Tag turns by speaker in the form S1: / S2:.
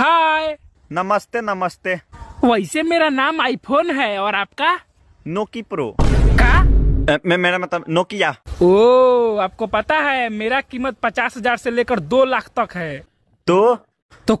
S1: हाय नमस्ते नमस्ते वैसे मेरा नाम आईफोन है और आपका नोकी प्रो का मैं मेरा मतलब नोकिया ओ आपको पता है मेरा कीमत पचास हजार से लेकर दो लाख तक है तो तो